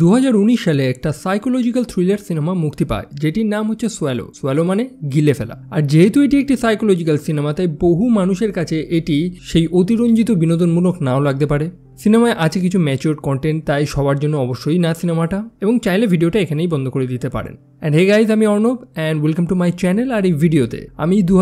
দু সালে একটা সাইকোলজিক্যাল থ্রিলার সিনেমা মুক্তি পায় যেটির নাম হচ্ছে সোয়ালো সোয়ালো মানে গিলে ফেলা আর যেহেতু এটি একটি সাইকোলজিক্যাল সিনেমা তাই বহু মানুষের কাছে এটি সেই অতিরঞ্জিত বিনোদনমূলক নাও লাগতে পারে সিনেমায় আছে কিছু ম্যাচিওর কন্টেন্ট তাই সবার জন্য অবশ্যই না সিনেমাটা এবং চাইলে ভিডিওটা এখানেই বন্ধ করে দিতে পারেন অ্যান্ড হে গাইজ আমি Arnab and welcome to my channel আর এই ভিডিওতে আমি দু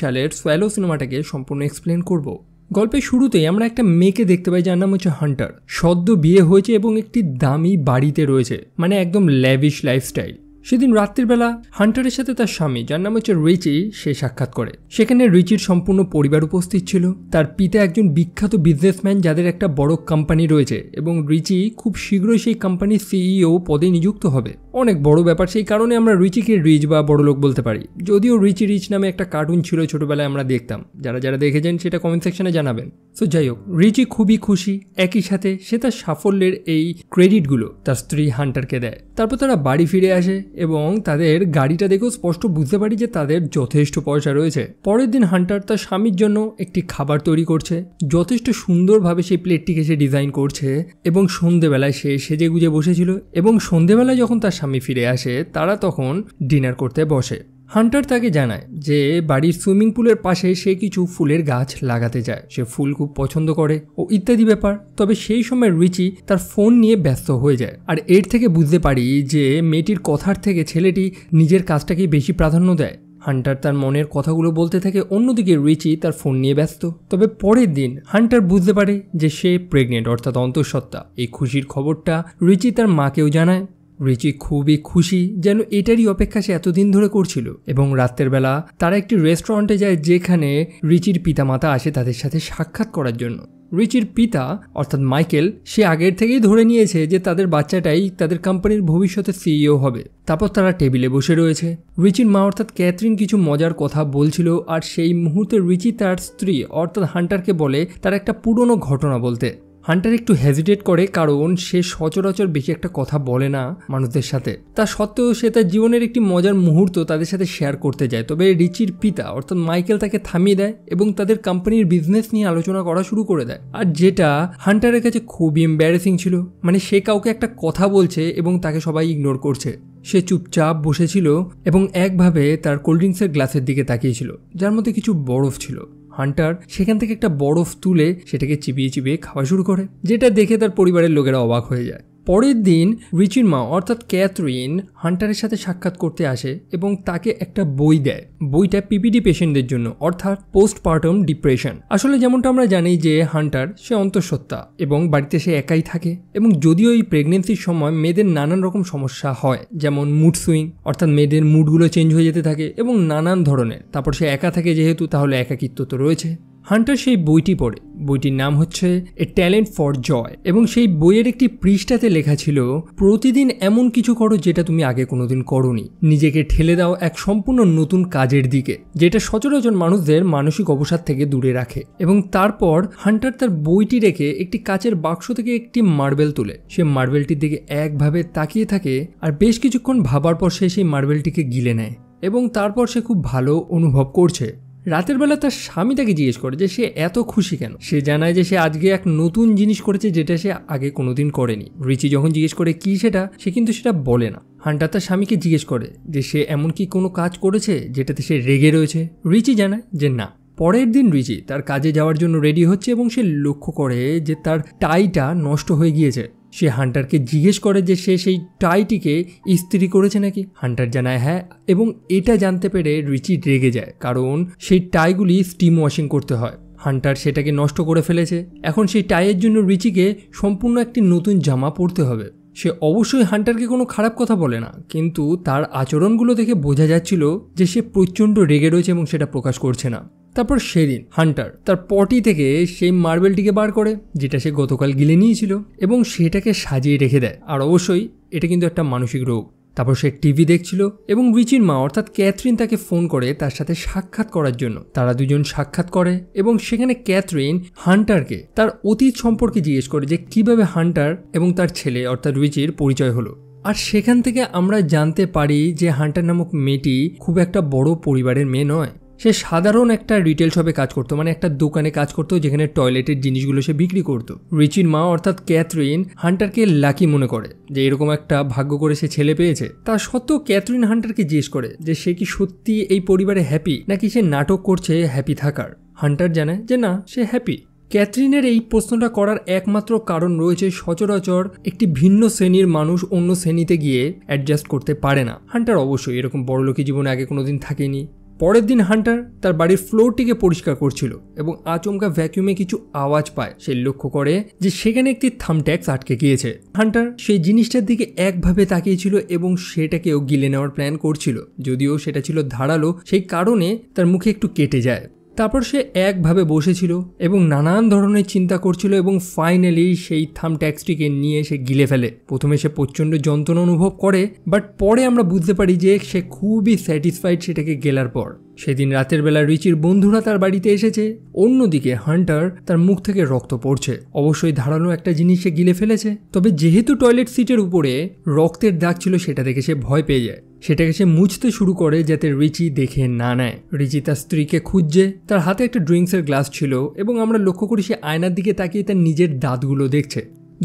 সালের সোয়ালো সিনেমাটাকে সম্পূর্ণ এক্সপ্লেন করবো গল্পের শুরুতেই আমরা একটা মেয়েকে দেখতে পাই যার নাম হচ্ছে হান্টার সদ্য বিয়ে হয়েছে এবং একটি দামি বাড়িতে রয়েছে মানে একদম ল্যাভিশ লাইফস্টাইল সেদিন রাত্রিবেলা হান্টারের সাথে তার স্বামী যার নাম হচ্ছে রিচি সে সাক্ষাৎ করে সেখানে রিচির সম্পূর্ণ পরিবার উপস্থিত ছিল তার পিতা একজন বিখ্যাত বিজনেসম্যান যাদের একটা বড় কোম্পানি রয়েছে এবং রিচি খুব শীঘ্রই সেই কোম্পানির সিইও পদে নিযুক্ত হবে অনেক বড় ব্যাপার সেই কারণে আমরা রিচিকে রিচ বা লোক বলতে পারি যদিও রিচি রিচ নামে একটা কার্টুন ছিল ছোটবেলায় আমরা দেখতাম যারা যারা দেখেছেন সেটা কমেন্ট সেকশনে জানাবেন সো যাই হোক রিচি খুবই খুশি একই সাথে সে তার সাফল্যের এই ক্রেডিটগুলো তার স্ত্রী হান্টারকে দেয় তারপর তারা বাড়ি ফিরে আসে এবং তাদের গাড়িটা দেখেও স্পষ্ট বুঝতে পারি যে তাদের যথেষ্ট পয়সা রয়েছে পরের দিন হান্টার তার স্বামীর জন্য একটি খাবার তৈরি করছে যথেষ্ট সুন্দরভাবে সেই প্লেটটিকে সে ডিজাইন করছে এবং সন্ধেবেলায় সে সেজে গুজে বসেছিল এবং সন্ধেবেলায় যখন তার স্বামী ফিরে আসে তারা তখন ডিনার করতে বসে হান্টার তাকে জানায় যে বাড়ির সুইমিং পুলের পাশে সে কিছু ফুলের গাছ লাগাতে যায় সে ফুল খুব পছন্দ করে ও ইত্যাদি ব্যাপার তবে সেই সময় রিচি তার ফোন নিয়ে ব্যস্ত হয়ে যায় আর এর থেকে বুঝতে পারি যে মেয়েটির কথার থেকে ছেলেটি নিজের কাজটাকেই বেশি প্রাধান্য দেয় হান্টার তার মনের কথাগুলো বলতে থাকে অন্যদিকে রিচি তার ফোন নিয়ে ব্যস্ত তবে পরের দিন হান্টার বুঝতে পারে যে সে প্রেগনেন্ট অর্থাৎ অন্তঃসত্ত্বা এই খুশির খবরটা রুচি তার মাকেও জানায় রিচি খুবই খুশি যেন এটারই অপেক্ষা সে এতদিন ধরে করছিল এবং রাত্রের বেলা তারা একটি রেস্টুরেন্টে যায় যেখানে রিচির পিতামাতা আসে তাদের সাথে সাক্ষাৎ করার জন্য রিচির পিতা অর্থাৎ মাইকেল সে আগের থেকেই ধরে নিয়েছে যে তাদের বাচ্চাটাই তাদের কোম্পানির ভবিষ্যতে সিইও হবে তারপর তারা টেবিলে বসে রয়েছে রিচির মা অর্থাৎ ক্যাথরিন কিছু মজার কথা বলছিল আর সেই মুহূর্তে রিচি তার স্ত্রী অর্থাৎ হান্টারকে বলে তার একটা পুরনো ঘটনা বলতে হান্টার একটু হেজিটেট করে কারণ সে সচরাচর বেশি একটা কথা বলে না মানুষদের সাথে তা সত্ত্বেও সে তার জীবনের একটি মজার মুহূর্ত তাদের সাথে শেয়ার করতে যায় তবে রিচির পিতা অর্থাৎ মাইকেল তাকে থামিয়ে দেয় এবং তাদের কোম্পানির বিজনেস নিয়ে আলোচনা করা শুরু করে দেয় আর যেটা হান্টারের কাছে খুবই এম্বারেসিং ছিল মানে সে কাউকে একটা কথা বলছে এবং তাকে সবাই ইগনোর করছে সে চুপচাপ বসেছিল এবং একভাবে তার কোল্ড ড্রিঙ্কসের গ্লাসের দিকে তাকিয়েছিল যার মধ্যে কিছু বরফ ছিল হান্টার সেখান থেকে একটা বরফ তুলে সেটাকে চিবিয়ে চিবিয়ে খাওয়া শুরু করে যেটা দেখে তার পরিবারের লোকেরা অবাক হয়ে যায় পরের দিন রিচির মা অর্থাৎ ক্যাথরিন হান্টারের সাথে সাক্ষাৎ করতে আসে এবং তাকে একটা বই দেয় বইটা পিপিডি পেশেন্টদের জন্য অর্থাৎ পোস্টপার্টম ডিপ্রেশন আসলে যেমনটা আমরা জানি যে হান্টার সে অন্তঃসত্ত্বা এবং বাড়িতে সে একাই থাকে এবং যদিও এই প্রেগনেন্সির সময় মেয়েদের নানান রকম সমস্যা হয় যেমন মুড সুইং অর্থাৎ মেয়েদের মুডগুলো চেঞ্জ হয়ে যেতে থাকে এবং নানান ধরনের তারপর সে একা থাকে যেহেতু তাহলে একাকিত্ব তো রয়েছে হান্টার সেই বইটি পড়ে বইটির নাম হচ্ছে এ ট্যালেন্ট ফর জয় এবং সেই বইয়ের একটি পৃষ্ঠাতে লেখা ছিল প্রতিদিন এমন কিছু করো যেটা তুমি আগে কোনোদিন করনি নিজেকে ঠেলে দাও এক সম্পূর্ণ নতুন কাজের দিকে যেটা সচরাচর মানুষদের মানসিক অবসাদ থেকে দূরে রাখে এবং তারপর হান্টার তার বইটি রেখে একটি কাচের বাক্স থেকে একটি মার্বেল তুলে সে মার্বেলটির দিকে একভাবে তাকিয়ে থাকে আর বেশ কিছুক্ষণ ভাবার পর সে সেই মার্বেলটিকে গিলে নেয় এবং তারপর সে খুব ভালো অনুভব করছে রাতের বেলা তার স্বামী তাকে জিজ্ঞেস করে যে সে এত খুশি কেন সে জানায় যে সে আজকে এক নতুন জিনিস করেছে যেটা সে আগে কোনোদিন করেনি রিচি যখন জিজ্ঞেস করে কি সেটা সে কিন্তু সেটা বলে না হান্টার তার স্বামীকে জিজ্ঞেস করে যে সে এমন কি কোনো কাজ করেছে যেটাতে সে রেগে রয়েছে রিচি জানায় যে না পরের দিন রিচি তার কাজে যাওয়ার জন্য রেডি হচ্ছে এবং সে লক্ষ্য করে যে তার টাইটা নষ্ট হয়ে গিয়েছে সে হান্টারকে জিজ্ঞেস করে যে সে সেই টাইটিকে ইস্ত্রি করেছে নাকি হান্টার জানায় হ্যাঁ এবং এটা জানতে পেরে রিচি রেগে যায় কারণ সেই টাইগুলি স্টিম ওয়াশিং করতে হয় হান্টার সেটাকে নষ্ট করে ফেলেছে এখন সেই টাইয়ের জন্য রিচিকে সম্পূর্ণ একটি নতুন জামা পরতে হবে সে অবশ্যই হান্টারকে কোনো খারাপ কথা বলে না কিন্তু তার আচরণগুলো দেখে বোঝা যাচ্ছিল যে সে প্রচণ্ড রেগে রয়েছে এবং সেটা প্রকাশ করছে না তারপর শেরিন হান্টার তার পটি থেকে সেই মার্বেলটিকে বার করে যেটা সে গতকাল গিলে নিয়েছিল এবং সেটাকে সাজিয়ে রেখে দেয় আর অবশ্যই এটা কিন্তু একটা মানসিক রোগ তারপর সে টিভি দেখছিল এবং রিচির মা অর্থাৎ ক্যাথরিন তাকে ফোন করে তার সাথে সাক্ষাৎ করার জন্য তারা দুজন সাক্ষাৎ করে এবং সেখানে ক্যাথরিন হান্টারকে তার অতীত সম্পর্কে জিজ্ঞেস করে যে কিভাবে হান্টার এবং তার ছেলে অর্থাৎ রিচির পরিচয় হলো আর সেখান থেকে আমরা জানতে পারি যে হান্টার নামক মেয়েটি খুব একটা বড় পরিবারের মেয়ে নয় সে সাধারণ একটা রিটেল শপে কাজ করতো মানে একটা দোকানে কাজ করতো যেখানে টয়লেটের জিনিসগুলো সে বিক্রি করতো রিচির মা অর্থাৎ ক্যাথরিন হান্টারকে লাকি মনে করে যে এরকম একটা ভাগ্য করে সে ছেলে পেয়েছে তা সত্ত্বেও ক্যাথরিন হান্টারকে জিজ্ঞেস করে যে সে কি সত্যি এই পরিবারে হ্যাপি নাকি সে নাটক করছে হ্যাপি থাকার হান্টার জানায় যে না সে হ্যাপি ক্যাথরিনের এই প্রশ্নটা করার একমাত্র কারণ রয়েছে সচরাচর একটি ভিন্ন শ্রেণীর মানুষ অন্য শ্রেণীতে গিয়ে অ্যাডজাস্ট করতে পারে না হান্টার অবশ্যই এরকম বড়লোকী জীবনে আগে কোনোদিন থাকেনি পরের দিন হান্টার তার বাড়ির ফ্লোরটিকে পরিষ্কার করছিল এবং আচমকা ভ্যাকিউমে কিছু আওয়াজ পায় সে লক্ষ্য করে যে সেখানে একটি থামট্যাক্স আটকে গিয়েছে হান্টার সেই জিনিসটার দিকে একভাবে তাকিয়েছিল এবং সেটাকেও গিলে নেওয়ার প্ল্যান করছিল যদিও সেটা ছিল ধারালো সেই কারণে তার মুখে একটু কেটে যায় তারপর সে একভাবে বসেছিল এবং নানান ধরনের চিন্তা করছিল এবং ফাইনালি সেই থাম ট্যাক্সটিকে নিয়ে সে গিলে ফেলে প্রথমে সে প্রচণ্ড যন্ত্রণা অনুভব করে বাট পরে আমরা বুঝতে পারি যে সে খুবই স্যাটিসফাইড সেটাকে গেলার পর সেদিন রাতের বেলা রিচির বন্ধুরা তার বাড়িতে এসেছে অন্যদিকে হান্টার তার মুখ থেকে রক্ত পড়ছে অবশ্যই ধারালো একটা জিনিস সে গিলে ফেলেছে তবে যেহেতু টয়লেট সিটের উপরে রক্তের দাগ ছিল সেটা দেখে সে ভয় পেয়ে যায় সেটাকে সে মুছতে শুরু করে যাতে রিচি দেখে না নেয় রিচি তার স্ত্রীকে খুঁজছে তার হাতে একটা ড্রিঙ্কসের গ্লাস ছিল এবং আমরা লক্ষ্য করি সে আয়নার দিকে তাকিয়ে তার নিজের দাঁতগুলো দেখছে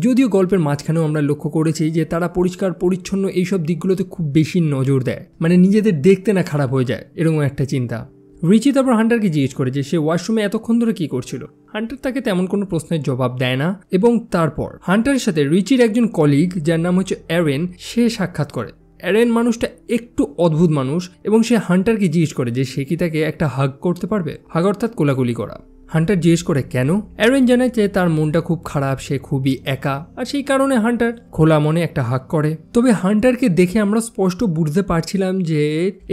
যদিও গল্পের মাঝখানেও আমরা লক্ষ্য করেছি যে তারা পরিষ্কার পরিচ্ছন্ন এইসব দিকগুলোতে খুব বেশি নজর দেয় মানে নিজেদের দেখতে না খারাপ হয়ে যায় এরকম একটা চিন্তা রিচি তারপর হান্টারকে জিজ্ঞেস করে যে সে ওয়াশরুমে এতক্ষণ ধরে কী করছিল হান্টার তাকে তেমন কোনো প্রশ্নের জবাব দেয় না এবং তারপর হান্টারের সাথে রিচির একজন কলিগ যার নাম হচ্ছে অ্যারেন সে সাক্ষাৎ করে অ্যারেন মানুষটা একটু অদ্ভুত মানুষ এবং সে হান্টারকে জিজ্ঞেস করে যে সে কি তাকে একটা হাগ করতে পারবে হাগ অর্থাৎ কোলাকুলি করা হান্টার জিজ্ঞেস করে কেন অ্যারেন জানায় যে তার মনটা খুব খারাপ সে খুবই একা আর সেই কারণে হান্টার খোলা মনে একটা হাক করে তবে হান্টারকে দেখে আমরা স্পষ্ট বুঝতে পারছিলাম যে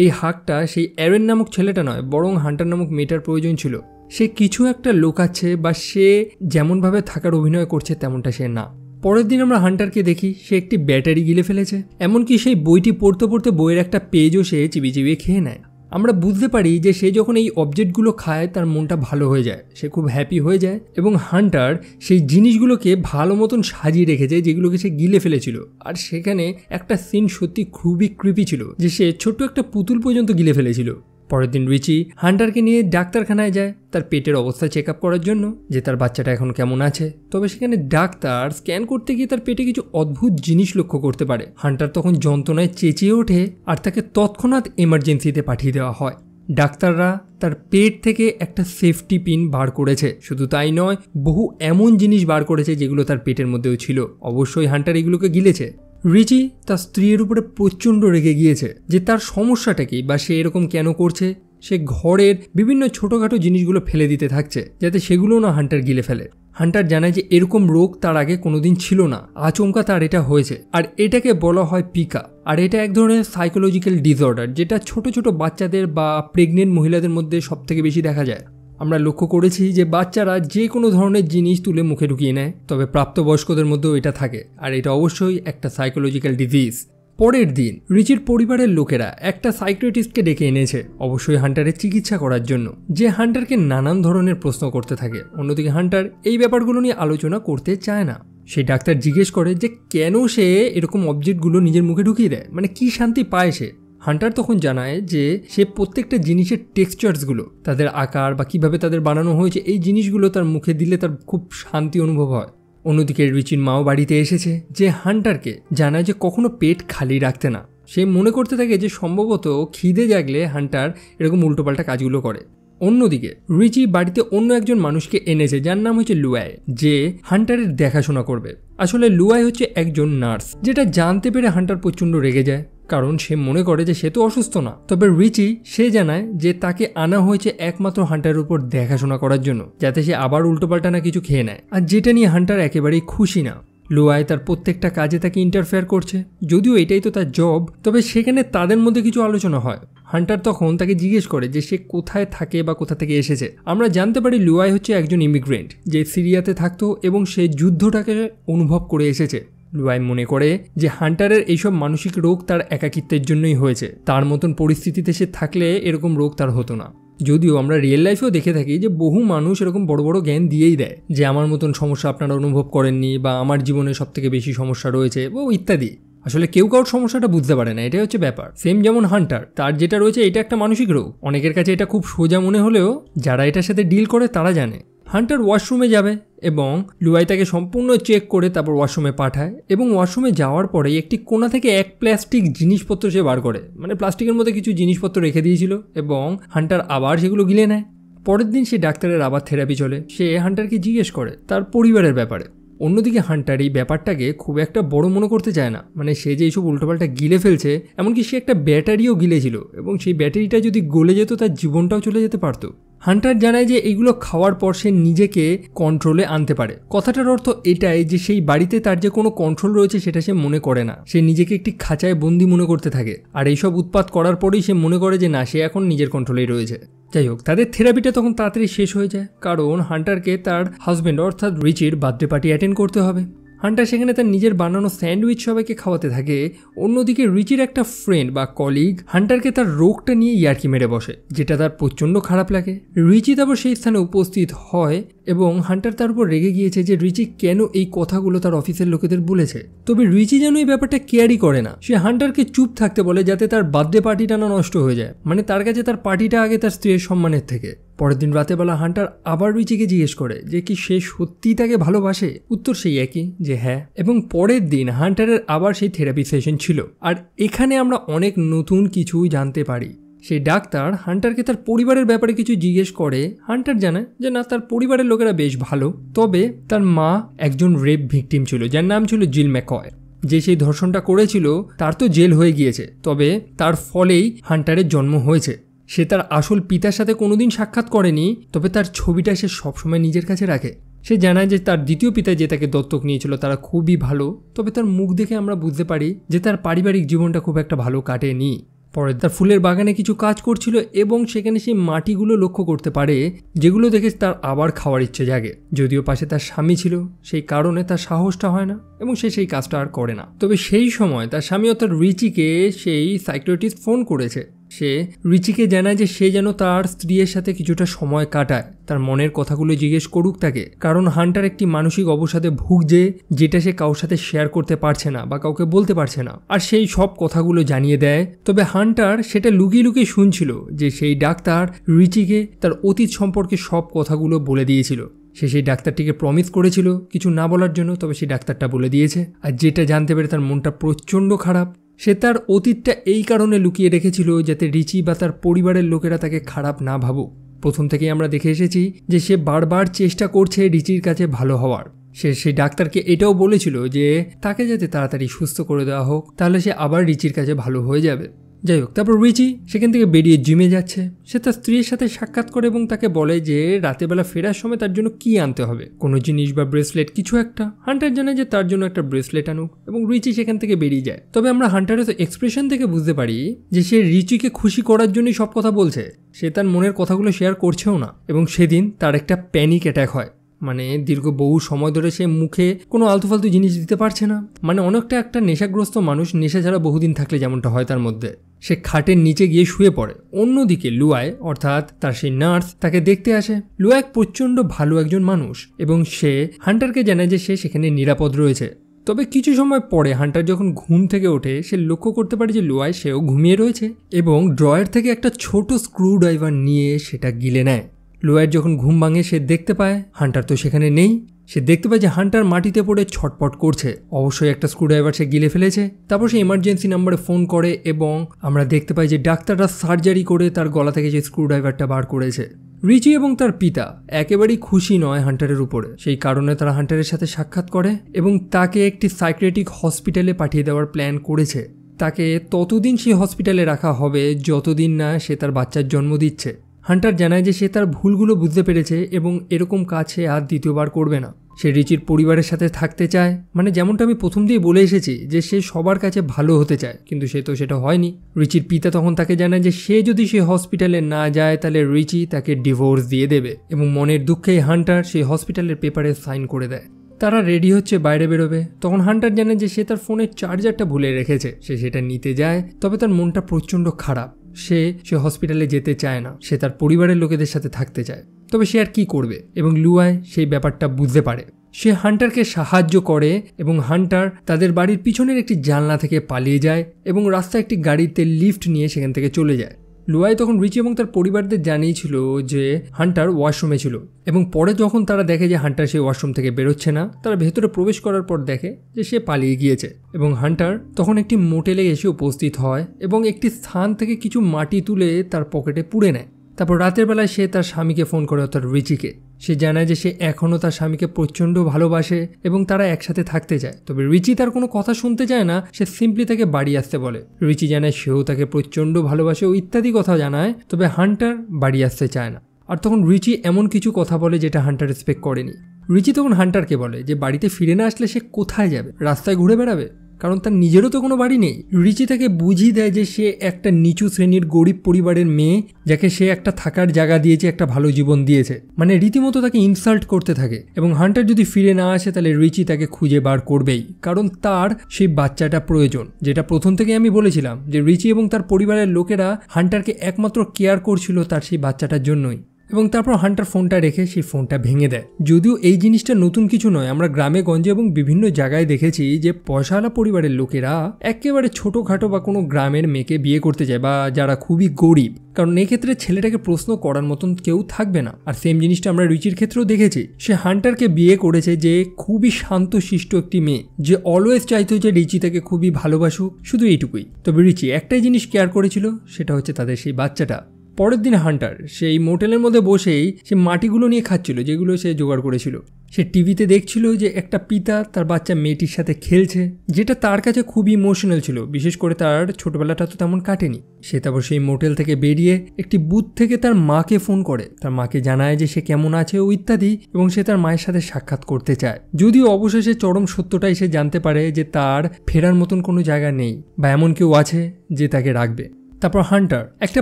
এই হাকটা সেই অ্যারেন নামক ছেলেটা নয় বরং হান্টার নামক মেয়েটার প্রয়োজন ছিল সে কিছু একটা লোকাচ্ছে বা সে যেমনভাবে থাকার অভিনয় করছে তেমনটা সে না পরের দিন আমরা হান্টারকে দেখি সে একটি ব্যাটারি গিলে ফেলেছে এমনকি সেই বইটি পড়তে পড়তে বইয়ের একটা পেজও সে চিবিয়ে চিবিয়ে খেয়ে নেয় আমরা বুঝতে পারি যে সে যখন এই অবজেক্টগুলো খায় তার মনটা ভালো হয়ে যায় সে খুব হ্যাপি হয়ে যায় এবং হান্টার সেই জিনিসগুলোকে ভালো মতন সাজিয়ে রেখেছে যেগুলোকে সে গিলে ফেলেছিল আর সেখানে একটা সিন সত্যি খুবই কৃপি ছিল যে সে ছোট্ট একটা পুতুল পর্যন্ত গিলে ফেলেছিল পরের দিন রিচি হান্টারকে নিয়ে ডাক্তারখানায় যায় তার পেটের অবস্থা চেক আপ করার জন্য যে তার বাচ্চাটা এখন কেমন আছে তবে সেখানে ডাক্তার স্ক্যান করতে গিয়ে তার পেটে কিছু অদ্ভুত জিনিস লক্ষ্য করতে পারে হান্টার তখন যন্ত্রণায় চেঁচিয়ে ওঠে আর তাকে তৎক্ষণাৎ এমার্জেন্সিতে পাঠিয়ে দেওয়া হয় ডাক্তাররা তার পেট থেকে একটা সেফটি পিন বার করেছে শুধু তাই নয় বহু এমন জিনিস বার করেছে যেগুলো তার পেটের মধ্যেও ছিল অবশ্যই হান্টার এগুলোকে গিলেছে রিচি তার স্ত্রীর উপরে প্রচণ্ড রেগে গিয়েছে যে তার সমস্যাটা কি বা সে এরকম কেন করছে সে ঘরের বিভিন্ন ছোটোখাটো জিনিসগুলো ফেলে দিতে থাকছে যাতে সেগুলো না হান্টার গিলে ফেলে হান্টার জানায় যে এরকম রোগ তার আগে কোনোদিন ছিল না আচমকা তার এটা হয়েছে আর এটাকে বলা হয় পিকা আর এটা এক ধরনের সাইকোলজিক্যাল ডিসঅর্ডার যেটা ছোট ছোট বাচ্চাদের বা প্রেগনেন্ট মহিলাদের মধ্যে সবথেকে বেশি দেখা যায় আমরা লক্ষ্য করেছি যে বাচ্চারা যে কোনো ধরনের জিনিস তুলে মুখে ঢুকিয়ে নেয় তবে প্রাপ্তবয়স্কদের মধ্যেও এটা থাকে আর এটা অবশ্যই একটা সাইকোলজিক্যাল ডিজিজ পরের দিন রিচির পরিবারের লোকেরা একটা সাইক্রেটিস্টকে ডেকে এনেছে অবশ্যই হান্টারের চিকিৎসা করার জন্য যে হান্টারকে নানান ধরনের প্রশ্ন করতে থাকে অন্যদিকে হান্টার এই ব্যাপারগুলো নিয়ে আলোচনা করতে চায় না সেই ডাক্তার জিজ্ঞেস করে যে কেন সে এরকম অবজেক্টগুলো নিজের মুখে ঢুকিয়ে দেয় মানে কি শান্তি পায় সে হান্টার তখন জানায় যে সে প্রত্যেকটা জিনিসের টেক্সচার্সগুলো তাদের আকার বা কিভাবে তাদের বানানো হয়েছে এই জিনিসগুলো তার মুখে দিলে তার খুব শান্তি অনুভব হয় অন্যদিকে রিচির মাও বাড়িতে এসেছে যে হান্টারকে জানায় যে কখনো পেট খালি রাখতে না সে মনে করতে থাকে যে সম্ভবত খিদে জাগলে হান্টার এরকম উল্টোপাল্টা কাজগুলো করে অন্যদিকে রিচি বাড়িতে অন্য একজন মানুষকে এনেছে যার নাম হচ্ছে লুয়াই যে হান্টারের দেখাশোনা করবে আসলে লুয়াই হচ্ছে একজন নার্স যেটা জানতে পেরে হান্টার প্রচণ্ড রেগে যায় কারণ সে মনে করে যে সে তো অসুস্থ না তবে রিচি সে জানায় যে তাকে আনা হয়েছে একমাত্র হান্টার উপর দেখাশোনা করার জন্য যাতে সে আবার উল্টোপাল্টা না কিছু খেয়ে নেয় আর যেটা নিয়ে হান্টার একেবারেই খুশি না লুয়াই তার প্রত্যেকটা কাজে তাকে ইন্টারফেয়ার করছে যদিও এটাই তো তার জব তবে সেখানে তাদের মধ্যে কিছু আলোচনা হয় হান্টার তখন তাকে জিজ্ঞেস করে যে সে কোথায় থাকে বা কোথা থেকে এসেছে আমরা জানতে পারি লুয়াই হচ্ছে একজন ইমিগ্রেন্ট যে সিরিয়াতে থাকতো এবং সে যুদ্ধটাকে অনুভব করে এসেছে লুয়াই মনে করে যে হান্টারের এইসব মানসিক রোগ তার একাকিত্বের জন্যই হয়েছে তার মতন পরিস্থিতিতে সে থাকলে এরকম রোগ তার হতো না যদিও আমরা রিয়েল লাইফেও দেখে থাকি যে বহু মানুষ এরকম বড় বড় জ্ঞান দিয়েই দেয় যে আমার মতন সমস্যা আপনারা অনুভব করেননি বা আমার জীবনে সবথেকে বেশি সমস্যা রয়েছে ও ইত্যাদি আসলে কেউ কারোর সমস্যাটা বুঝতে পারে না এটাই হচ্ছে ব্যাপার সেম যেমন হান্টার তার যেটা রয়েছে এটা একটা মানসিক রোগ অনেকের কাছে এটা খুব সোজা মনে হলেও যারা এটার সাথে ডিল করে তারা জানে হান্টার ওয়াশরুমে যাবে এবং লুয়াই তাকে সম্পূর্ণ চেক করে তারপর ওয়াশরুমে পাঠায় এবং ওয়াশরুমে যাওয়ার পরে একটি কোনা থেকে এক প্লাস্টিক জিনিসপত্র সে বার করে মানে প্লাস্টিকের মধ্যে কিছু জিনিসপত্র রেখে দিয়েছিল এবং হান্টার আবার সেগুলো গিলে নেয় পরের দিন সে ডাক্তারের আবার থেরাপি চলে সে হান্টারকে জিজ্ঞেস করে তার পরিবারের ব্যাপারে অন্যদিকে হান্টার এই ব্যাপারটাকে খুব একটা বড় মনে করতে চায় না মানে সে যে এইসব উল্টোপাল্টা গিলে ফেলছে এমনকি সে একটা ব্যাটারিও গিলেছিল এবং সেই ব্যাটারিটা যদি গলে যেত তার জীবনটাও চলে যেতে পারতো হান্টার জানায় যে এগুলো খাওয়ার পর সে নিজেকে কন্ট্রোলে আনতে পারে কথাটার অর্থ এটাই যে সেই বাড়িতে তার যে কোনো কন্ট্রোল রয়েছে সেটা সে মনে করে না সে নিজেকে একটি খাঁচায় বন্দি মনে করতে থাকে আর এইসব উৎপাত করার পরেই সে মনে করে যে না সে এখন নিজের কন্ট্রোলেই রয়েছে যাই হোক তাদের থেরাপিটা তখন তাড়াতাড়ি শেষ হয়ে যায় কারণ হান্টারকে তার হাজব্যান্ড অর্থাৎ রিচির বার্থডে পার্টি অ্যাটেন্ড করতে হবে হান্টার সেখানে তার নিজের বানানো স্যান্ডউইচ সবাইকে খাওয়াতে থাকে অন্যদিকে রিচির একটা ফ্রেন্ড বা কলিগ হান্টারকে তার রোগটা নিয়ে ইয়ার্কি মেরে বসে যেটা তার প্রচণ্ড খারাপ লাগে রিচি তারপর সেই স্থানে উপস্থিত হয় এবং হান্টার তার উপর রেগে গিয়েছে যে রিচি কেন এই কথাগুলো তার অফিসের লোকেদের বলেছে তবে রিচি যেন এই ব্যাপারটা কেয়ারই করে না সে হান্টারকে চুপ থাকতে বলে যাতে তার বার্থডে পার্টিটা না নষ্ট হয়ে যায় মানে তার কাছে তার পার্টিটা আগে তার স্ত্রীর সম্মানের থেকে পরের দিন রাতে বেলা হান্টার আবার রুচিকে জিজ্ঞেস করে যে কি সে সত্যিই তাকে ভালোবাসে উত্তর সেই একই যে হ্যাঁ এবং পরের দিন হান্টারের আবার সেই থেরাপি সেশন ছিল আর এখানে আমরা অনেক নতুন কিছুই জানতে পারি সেই ডাক্তার হান্টারকে তার পরিবারের ব্যাপারে কিছু জিজ্ঞেস করে হান্টার জানায় যে না তার পরিবারের লোকেরা বেশ ভালো তবে তার মা একজন রেপ ভিকটিম ছিল যার নাম ছিল জিল ম্যাকয় যে সেই ধর্ষণটা করেছিল তার তো জেল হয়ে গিয়েছে তবে তার ফলেই হান্টারের জন্ম হয়েছে সে তার আসল পিতার সাথে কোনোদিন সাক্ষাৎ করেনি তবে তার ছবিটা সে সবসময় নিজের কাছে রাখে সে জানায় যে তার দ্বিতীয় পিতা যে তাকে দত্তক নিয়েছিল তারা খুবই ভালো তবে তার মুখ দেখে আমরা বুঝতে পারি যে তার পারিবারিক জীবনটা খুব একটা ভালো কাটেনি পরে তার ফুলের বাগানে কিছু কাজ করছিল এবং সেখানে সেই মাটিগুলো লক্ষ্য করতে পারে যেগুলো দেখে তার আবার খাওয়ার ইচ্ছে জাগে যদিও পাশে তার স্বামী ছিল সেই কারণে তার সাহসটা হয় না এবং সে সেই কাজটা আর করে না তবে সেই সময় তার স্বামী অর্থাৎ রিচিকে সেই সাইক্রেটিস্ট ফোন করেছে সে রিচিকে জানায় যে সে যেন তার স্ত্রীর সাথে কিছুটা সময় কাটায় তার মনের কথাগুলো জিজ্ঞেস করুক তাকে কারণ হান্টার একটি মানসিক অবসাদে ভুগছে যেটা সে কারোর সাথে শেয়ার করতে পারছে না বা কাউকে বলতে পারছে না আর সেই সব কথাগুলো জানিয়ে দেয় তবে হান্টার সেটা লুকিয়ে লুকিয়ে শুনছিল যে সেই ডাক্তার রিচিকে তার অতীত সম্পর্কে সব কথাগুলো বলে দিয়েছিল সে সেই ডাক্তারটিকে প্রমিস করেছিল কিছু না বলার জন্য তবে সেই ডাক্তারটা বলে দিয়েছে আর যেটা জানতে পেরে তার মনটা প্রচণ্ড খারাপ সে তার অতীতটা এই কারণে লুকিয়ে রেখেছিল যাতে রিচি বা তার পরিবারের লোকেরা তাকে খারাপ না ভাবুক প্রথম থেকেই আমরা দেখে এসেছি যে সে বারবার চেষ্টা করছে রিচির কাছে ভালো হওয়ার সে সেই ডাক্তারকে এটাও বলেছিল যে তাকে যাতে তাড়াতাড়ি সুস্থ করে দেওয়া হোক তাহলে সে আবার রিচির কাছে ভালো হয়ে যাবে যাই হোক তারপর রিচি সেখান থেকে বেরিয়ে জিমে যাচ্ছে সে তার স্ত্রীর সাথে সাক্ষাৎ করে এবং তাকে বলে যে রাতেবেলা ফেরার সময় তার জন্য কি আনতে হবে কোনো জিনিস বা ব্রেসলেট কিছু একটা হান্টার জানে যে তার জন্য একটা ব্রেসলেট আনুক এবং রিচি সেখান থেকে বেরিয়ে যায় তবে আমরা হান্টারের এক্সপ্রেশন থেকে বুঝতে পারি যে সে রিচিকে খুশি করার জন্যই সব কথা বলছে সে তার মনের কথাগুলো শেয়ার করছেও না এবং সেদিন তার একটা প্যানিক অ্যাট্যাক হয় মানে দীর্ঘ বহু সময় ধরে সে মুখে কোনো আলতু ফালতু জিনিস দিতে পারছে না মানে অনেকটা একটা নেশাগ্রস্ত মানুষ নেশা ছাড়া বহুদিন থাকলে যেমনটা হয় তার মধ্যে সে খাটের নিচে গিয়ে শুয়ে পড়ে অন্যদিকে লুয়ায় অর্থাৎ তার সেই নার্স তাকে দেখতে আসে লুয়া এক প্রচণ্ড ভালো একজন মানুষ এবং সে হান্টারকে জানায় যে সে সেখানে নিরাপদ রয়েছে তবে কিছু সময় পরে হান্টার যখন ঘুম থেকে ওঠে সে লক্ষ্য করতে পারে যে লুয়ায় সেও ঘুমিয়ে রয়েছে এবং ড্রয়ের থেকে একটা ছোট স্ক্রু ড্রাইভার নিয়ে সেটা গিলে নেয় লোয়ার যখন ঘুম ভাঙে সে দেখতে পায় হান্টার তো সেখানে নেই সে দেখতে পায় যে হান্টার মাটিতে পড়ে ছটপট করছে অবশ্যই একটা স্ক্রুড্রাইভার সে গিলে ফেলেছে তারপর সে এমার্জেন্সি নাম্বারে ফোন করে এবং আমরা দেখতে পাই যে ডাক্তাররা সার্জারি করে তার গলা থেকে যে স্ক্রুড্রাইভারটা বার করেছে রিচি এবং তার পিতা একেবারেই খুশি নয় হান্টারের উপরে সেই কারণে তারা হান্টারের সাথে সাক্ষাৎ করে এবং তাকে একটি সাইক্রেটিক হসপিটালে পাঠিয়ে দেওয়ার প্ল্যান করেছে তাকে ততদিন সেই হসপিটালে রাখা হবে যতদিন না সে তার বাচ্চার জন্ম দিচ্ছে হান্টার জানায় যে সে তার ভুলগুলো বুঝতে পেরেছে এবং এরকম কাজ সে আর দ্বিতীয়বার করবে না সে রিচির পরিবারের সাথে থাকতে চায় মানে যেমনটা আমি প্রথম দিয়ে বলে এসেছি যে সে সবার কাছে ভালো হতে চায় কিন্তু সে তো সেটা হয়নি রিচির পিতা তখন তাকে জানায় যে সে যদি সে হসপিটালে না যায় তাহলে রিচি তাকে ডিভোর্স দিয়ে দেবে এবং মনের দুঃখে হান্টার সেই হসপিটালের পেপারে সাইন করে দেয় তারা রেডি হচ্ছে বাইরে বেরোবে তখন হান্টার জানে যে সে তার ফোনের চার্জারটা ভুলে রেখেছে সে সেটা নিতে যায় তবে তার মনটা প্রচণ্ড খারাপ সে সে হসপিটালে যেতে চায় না সে তার পরিবারের লোকেদের সাথে থাকতে চায় তবে সে আর কি করবে এবং লুয়ায় সেই ব্যাপারটা বুঝতে পারে সে হান্টারকে সাহায্য করে এবং হান্টার তাদের বাড়ির পিছনের একটি জানলা থেকে পালিয়ে যায় এবং রাস্তায় একটি গাড়িতে লিফট নিয়ে সেখান থেকে চলে যায় লুয়াই তখন রিচি এবং তার পরিবারদের জানিয়েছিল যে হান্টার ওয়াশরুমে ছিল এবং পরে যখন তারা দেখে যে হান্টার সেই ওয়াশরুম থেকে বেরোচ্ছে না তারা ভেতরে প্রবেশ করার পর দেখে যে সে পালিয়ে গিয়েছে এবং হান্টার তখন একটি মোটেলে এসে উপস্থিত হয় এবং একটি স্থান থেকে কিছু মাটি তুলে তার পকেটে পুড়ে নেয় তারপর রাতের বেলায় সে তার স্বামীকে ফোন করে অর্থাৎ রিচিকে সে জানায় যে সে এখনও তার স্বামীকে প্রচণ্ড ভালোবাসে এবং তারা একসাথে থাকতে চায় তবে রিচি তার কোনো কথা শুনতে চায় না সে সিম্পলি তাকে বাড়ি আসতে বলে রিচি জানায় সেও তাকে প্রচণ্ড ভালোবাসে ও ইত্যাদি কথা জানায় তবে হান্টার বাড়ি আসতে চায় না আর তখন রিচি এমন কিছু কথা বলে যেটা হান্টার রেসপেক্ট করেনি রিচি তখন হান্টারকে বলে যে বাড়িতে ফিরে না আসলে সে কোথায় যাবে রাস্তায় ঘুরে বেড়াবে কারণ তার নিজেরও তো কোনো বাড়ি নেই রিচি তাকে বুঝিয়ে দেয় যে সে একটা নিচু শ্রেণীর গরিব পরিবারের মেয়ে যাকে সে একটা থাকার জায়গা দিয়েছে একটা ভালো জীবন দিয়েছে মানে রীতিমতো তাকে ইনসাল্ট করতে থাকে এবং হান্টার যদি ফিরে না আসে তাহলে রিচি তাকে খুঁজে বার করবেই কারণ তার সেই বাচ্চাটা প্রয়োজন যেটা প্রথম থেকে আমি বলেছিলাম যে রিচি এবং তার পরিবারের লোকেরা হান্টারকে একমাত্র কেয়ার করছিল তার সেই বাচ্চাটার জন্যই এবং তারপর হান্টার ফোনটা রেখে সেই ফোনটা ভেঙে দেয় যদিও এই জিনিসটা নতুন কিছু নয় আমরা গ্রামে গঞ্জে এবং বিভিন্ন জায়গায় দেখেছি যে পয়সাওয়ালা পরিবারের লোকেরা একেবারে ছোটোখাটো বা কোনো গ্রামের মেয়েকে বিয়ে করতে যায় বা যারা খুবই গরিব কারণ এক্ষেত্রে ছেলেটাকে প্রশ্ন করার মতন কেউ থাকবে না আর সেম জিনিসটা আমরা রুচির ক্ষেত্রেও দেখেছি সে হান্টারকে বিয়ে করেছে যে খুবই শান্তশিষ্ট একটি মেয়ে যে অলওয়েজ চাইতো যে রিচি তাকে খুবই ভালোবাসুক শুধু এইটুকুই তবে রিচি একটাই জিনিস কেয়ার করেছিল সেটা হচ্ছে তাদের সেই বাচ্চাটা পরের দিন হান্টার সেই মোটেলের মধ্যে বসেই সে মাটিগুলো নিয়ে খাচ্ছিল যেগুলো সে জোগাড় করেছিল সে টিভিতে দেখছিল যে একটা পিতা তার বাচ্চা মেয়েটির সাথে খেলছে যেটা তার কাছে খুবই ইমোশনাল ছিল বিশেষ করে তার ছোটবেলাটা তো তেমন কাটেনি সে তারপর সেই মোটেল থেকে বেরিয়ে একটি বুথ থেকে তার মাকে ফোন করে তার মাকে জানায় যে সে কেমন আছে ও ইত্যাদি এবং সে তার মায়ের সাথে সাক্ষাৎ করতে চায় যদিও অবশেষে চরম সত্যটাই সে জানতে পারে যে তার ফেরার মতন কোনো জায়গা নেই বা এমন কেউ আছে যে তাকে রাখবে তারপর হান্টার একটা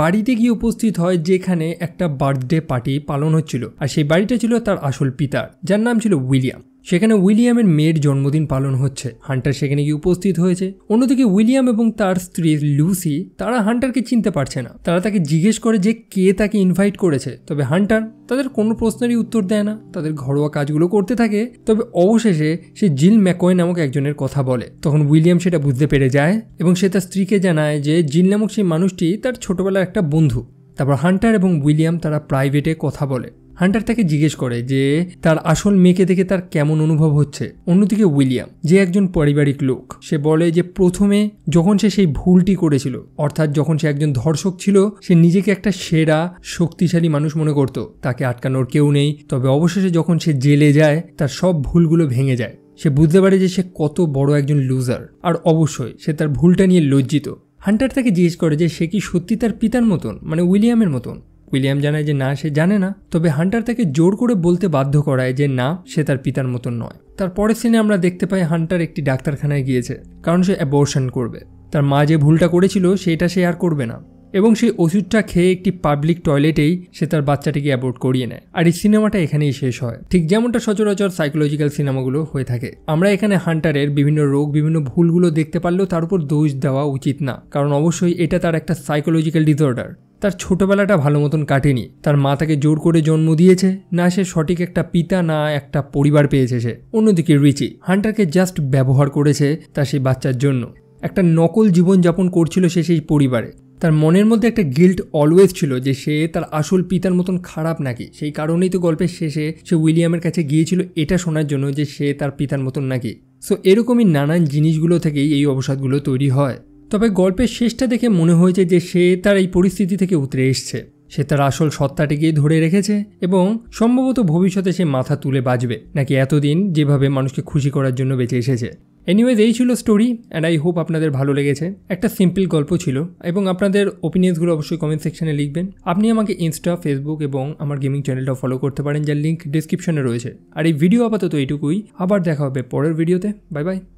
বাড়িতে গিয়ে উপস্থিত হয় যেখানে একটা বার্থডে পার্টি পালন হচ্ছিল আর সেই বাড়িটা ছিল তার আসল পিতার যার নাম ছিল উইলিয়াম সেখানে উইলিয়ামের মেয়ের জন্মদিন পালন হচ্ছে হান্টার সেখানে গিয়ে উপস্থিত হয়েছে অন্যদিকে উইলিয়াম এবং তার স্ত্রী লুসি তারা হান্টারকে চিনতে পারছে না তারা তাকে জিজ্ঞেস করে যে কে তাকে ইনভাইট করেছে তবে হান্টার তাদের কোনো প্রশ্নেরই উত্তর দেয় না তাদের ঘরোয়া কাজগুলো করতে থাকে তবে অবশেষে সে জিল ম্যাকয় নামক একজনের কথা বলে তখন উইলিয়াম সেটা বুঝতে পেরে যায় এবং সে তার স্ত্রীকে জানায় যে জিল নামক সেই মানুষটি তার ছোটবেলার একটা বন্ধু তারপর হান্টার এবং উইলিয়াম তারা প্রাইভেটে কথা বলে হান্টার তাকে জিজ্ঞেস করে যে তার আসল মেয়েকে দেখে তার কেমন অনুভব হচ্ছে অন্যদিকে উইলিয়াম যে একজন পারিবারিক লোক সে বলে যে প্রথমে যখন সে সেই ভুলটি করেছিল অর্থাৎ যখন সে একজন ধর্ষক ছিল সে নিজেকে একটা সেরা শক্তিশালী মানুষ মনে করত তাকে আটকানোর কেউ নেই তবে অবশেষে যখন সে জেলে যায় তার সব ভুলগুলো ভেঙে যায় সে বুঝতে পারে যে সে কত বড় একজন লুজার আর অবশ্যই সে তার ভুলটা নিয়ে লজ্জিত হান্টার তাকে জিজ্ঞেস করে যে সে কি সত্যি তার পিতার মতন মানে উইলিয়ামের মতন উইলিয়াম জানায় যে না সে জানে না তবে হান্টার তাকে জোর করে বলতে বাধ্য করায় যে না সে তার পিতার মতন নয় তার পরের সিনে আমরা দেখতে পাই হান্টার একটি ডাক্তারখানায় গিয়েছে কারণ সে অ্যাবর্শন করবে তার মা যে ভুলটা করেছিল সেটা সে আর করবে না এবং সেই ওষুধটা খেয়ে একটি পাবলিক টয়লেটেই সে তার বাচ্চাটিকে অ্যাবোর্ড করিয়ে নেয় আর এই সিনেমাটা এখানেই শেষ হয় ঠিক যেমনটা সচরাচর সাইকোলজিক্যাল সিনেমাগুলো হয়ে থাকে আমরা এখানে হান্টারের বিভিন্ন রোগ বিভিন্ন ভুলগুলো দেখতে পারলেও তার উপর দোষ দেওয়া উচিত না কারণ অবশ্যই এটা তার একটা সাইকোলজিক্যাল ডিসঅর্ডার তার ছোটবেলাটা ভালো মতন কাটেনি তার মা তাকে জোর করে জন্ম দিয়েছে না সে সঠিক একটা পিতা না একটা পরিবার পেয়েছে সে অন্যদিকে রিচি হান্টারকে জাস্ট ব্যবহার করেছে তার সেই বাচ্চার জন্য একটা নকল জীবনযাপন করছিল সে সেই পরিবারে তার মনের মধ্যে একটা গিল্ট অলওয়েজ ছিল যে সে তার আসল পিতার মতন খারাপ নাকি সেই কারণেই তো গল্পের শেষে সে উইলিয়ামের কাছে গিয়েছিল এটা শোনার জন্য যে সে তার পিতার মতন নাকি সো এরকমই নানান জিনিসগুলো থেকেই এই অবসাদগুলো তৈরি হয় তবে গল্পের শেষটা দেখে মনে হয়েছে যে সে তার এই পরিস্থিতি থেকে উতরে এসছে সে তার আসল সত্তাটিকেই ধরে রেখেছে এবং সম্ভবত ভবিষ্যতে সে মাথা তুলে বাঁচবে নাকি এতদিন যেভাবে মানুষকে খুশি করার জন্য বেঁচে এসেছে এনিওয়েজ এই ছিল স্টোরি অ্যান্ড আই হোপ আপনাদের ভালো লেগেছে একটা সিম্পল গল্প ছিল এবং আপনাদের ওপিনিয়ন্সগুলো অবশ্যই কমেন্ট সেকশনে লিখবেন আপনি আমাকে ইনস্টা ফেসবুক এবং আমার গেমিং চ্যানেলটাও ফলো করতে পারেন যার লিঙ্ক ডিসক্রিপশনে রয়েছে আর এই ভিডিও আপাতত এইটুকুই আবার দেখা হবে পরের ভিডিওতে বাই বাই